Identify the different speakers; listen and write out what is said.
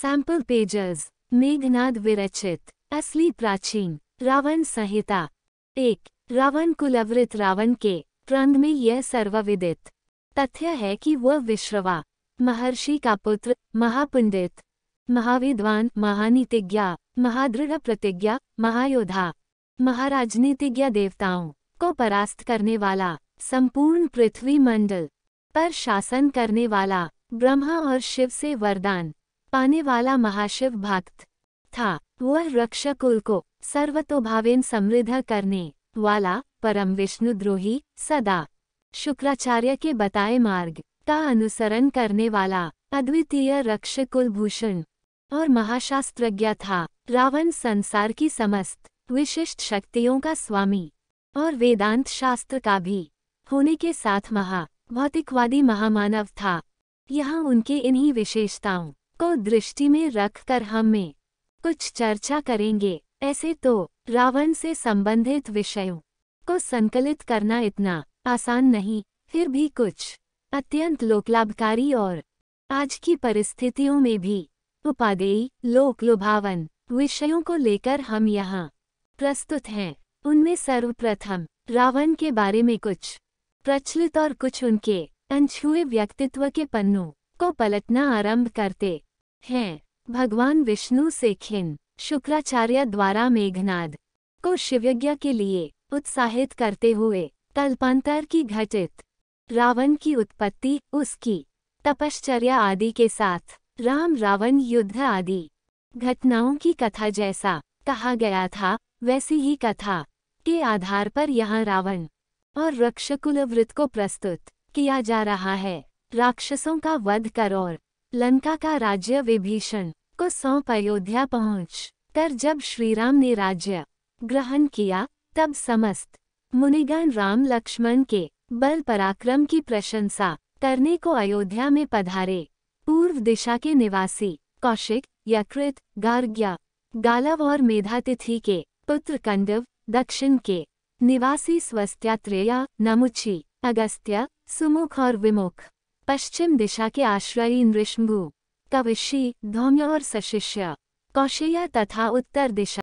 Speaker 1: sample pages Meghnad विरचित असली प्राचीन रावण संहिता एक रावण कुलवृत रावण के प्रंध में यह सर्वविदित तथ्य है कि वह विश्रवा महर्षि का पुत्र महापंडित महाविद्वान महानीतिज्ञा महादृढ़ प्रतिज्ञा महायोधा महाराजनीतिज्ञा देवताओं को परास्त करने वाला संपूर्ण पृथ्वी मंडल पर शासन करने वाला ब्रह्मा और शिव से वरदान पाने वाला महाशिव भक्त था वह रक्षकुल को सर्वतोभावेन समृद्ध करने वाला परम विष्णुद्रोही सदा शुक्राचार्य के बताए मार्ग का अनुसरण करने वाला अद्वितीय रक्षकुल भूषण और महाशास्त्रज्ञ था रावण संसार की समस्त विशिष्ट शक्तियों का स्वामी और वेदांत शास्त्र का भी होने के साथ महा भौतिकवादी महामानव था यहाँ उनके इन्हीं विशेषताओं को दृष्टि में रखकर हमें कुछ चर्चा करेंगे ऐसे तो रावण से संबंधित विषयों को संकलित करना इतना आसान नहीं फिर भी कुछ अत्यंत लोकलाभकारी और आज की परिस्थितियों में भी उपादेयी लोक लुभावन विषयों को लेकर हम यहाँ प्रस्तुत हैं उनमें सर्वप्रथम रावण के बारे में कुछ प्रचलित और कुछ उनके अनछुए व्यक्तित्व के पन्नों को पलटना आरंभ करते हैं भगवान विष्णु से खिन शुक्राचार्य द्वारा मेघनाद को शिवयज्ञ के लिए उत्साहित करते हुए तलपांतर की घटित रावण की उत्पत्ति उसकी तपश्चर्या आदि के साथ राम रावण युद्ध आदि घटनाओं की कथा जैसा कहा गया था वैसी ही कथा के आधार पर यहाँ रावण और रक्षकुलवृत को प्रस्तुत किया जा रहा है राक्षसों का वध कर और लंका का राज्य विभीषण को सौंप अयोध्या पहुंच कर जब श्रीराम ने राज्य ग्रहण किया तब समस्त मुनिगण राम लक्ष्मण के बल पराक्रम की प्रशंसा करने को अयोध्या में पधारे पूर्व दिशा के निवासी कौशिक यकृत गार्ग्या गालव और मेधातिथि के पुत्र कंडव दक्षिण के निवासी स्वस्त्यात्रेया नमुची अगस्त्य सुमुख और विमुख पश्चिम दिशा के आश्रयी नृष्मभु कविशी धौम्य और सशिष्य कौशेय तथा उत्तर दिशा